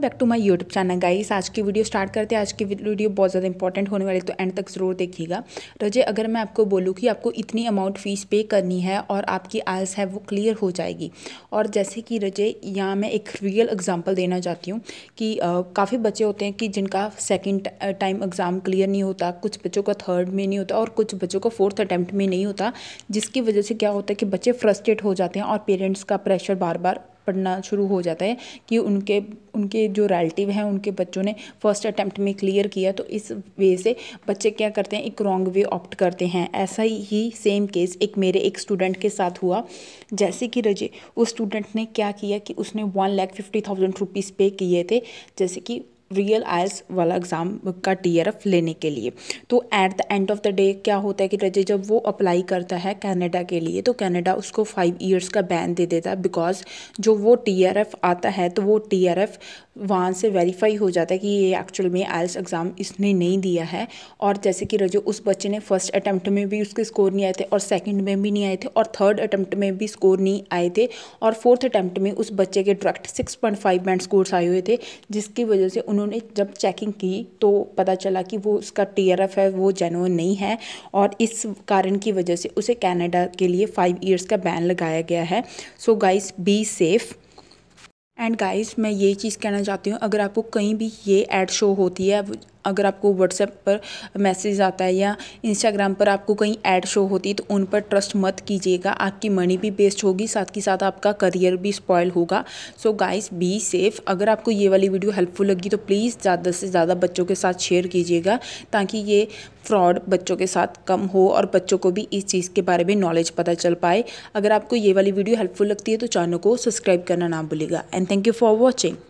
back to my YouTube channel guys आज की video start करते हैं आज की वीडियो बहुत ज़्यादा इंपॉर्टेंट होने वाली तो एंड तक ज़रूर देखिएगा रजे अगर मैं आपको बोलूँ कि आपको इतनी अमाउंट फ़ीस पे करनी है और आपकी आयल्स है वो क्लियर हो जाएगी और जैसे कि रजे यहाँ मैं एक रियल एग्जाम्पल देना चाहती हूँ कि काफ़ी बच्चे होते हैं कि जिनका सेकेंड टाइम एग्ज़ाम क्लियर नहीं होता कुछ बच्चों का थर्ड में नहीं होता और कुछ बच्चों का फोर्थ अटैम्प्ट में नहीं होता जिसकी वजह से क्या होता है कि बच्चे फ्रस्ट्रेट हो जाते हैं और पेरेंट्स का प्रेशर बार बार पढ़ना शुरू हो जाता है कि उनके उनके जो रिलेटिव हैं उनके बच्चों ने फर्स्ट अटैम्प्ट में क्लियर किया तो इस वे से बच्चे क्या करते हैं एक रॉन्ग वे ऑप्ट करते हैं ऐसा ही सेम केस एक मेरे एक स्टूडेंट के साथ हुआ जैसे कि रजे उस स्टूडेंट ने क्या किया कि उसने one lakh fifty thousand rupees pay किए थे जैसे कि रियल आयस वाला एग्ज़ाम का एफ़ लेने के लिए तो at the end of the day क्या होता है कि रजे जब वो अप्लाई करता है कनाडा के लिए तो कनाडा उसको फाइव इयर्स का बैन दे देता है बिकॉज जो वो एफ आता है तो वो एफ़ वहाँ से वेरीफाई हो जाता है कि ये एक्चुअल में आयल्स एग्ज़ाम इसने नहीं दिया है और जैसे कि रजो उस बच्चे ने फर्स्ट अटैम्प्ट में भी उसके स्कोर नहीं आए थे और सेकंड में भी नहीं आए थे और थर्ड अटैम्प्ट में भी स्कोर नहीं आए थे और फोर्थ अटैम्प्ट में उस बच्चे के direct six point five band scores आए हुए थे जिसकी वजह से उन्होंने जब चेकिंग की तो पता चला कि वो उसका टी है वो जेनुअन नहीं है और इस कारण की वजह से उसे कैनेडा के लिए फाइव ईयर्स का बैन लगाया गया है so guys be safe and guys मैं ये चीज़ कहना चाहती हूँ अगर आपको कहीं भी ये एड शो होती है अगर आपको व्हाट्सएप पर मैसेज आता है या इंस्टाग्राम पर आपको कहीं ऐड शो होती है तो उन पर ट्रस्ट मत कीजिएगा आपकी मनी भी वेस्ट होगी साथ ही साथ आपका करियर भी स्पॉयल होगा सो गाइस बी सेफ अगर आपको ये वाली वीडियो हेल्पफुल लगी तो प्लीज़ ज़्यादा से ज़्यादा बच्चों के साथ शेयर कीजिएगा ताकि ये फ्रॉड बच्चों के साथ कम हो और बच्चों को भी इस चीज़ के बारे में नॉलेज पता चल पाए अगर आपको ये वाली वीडियो हेल्पफुल लगती है तो चैनल को सब्सक्राइब करना ना भूलेगा and thank you for watching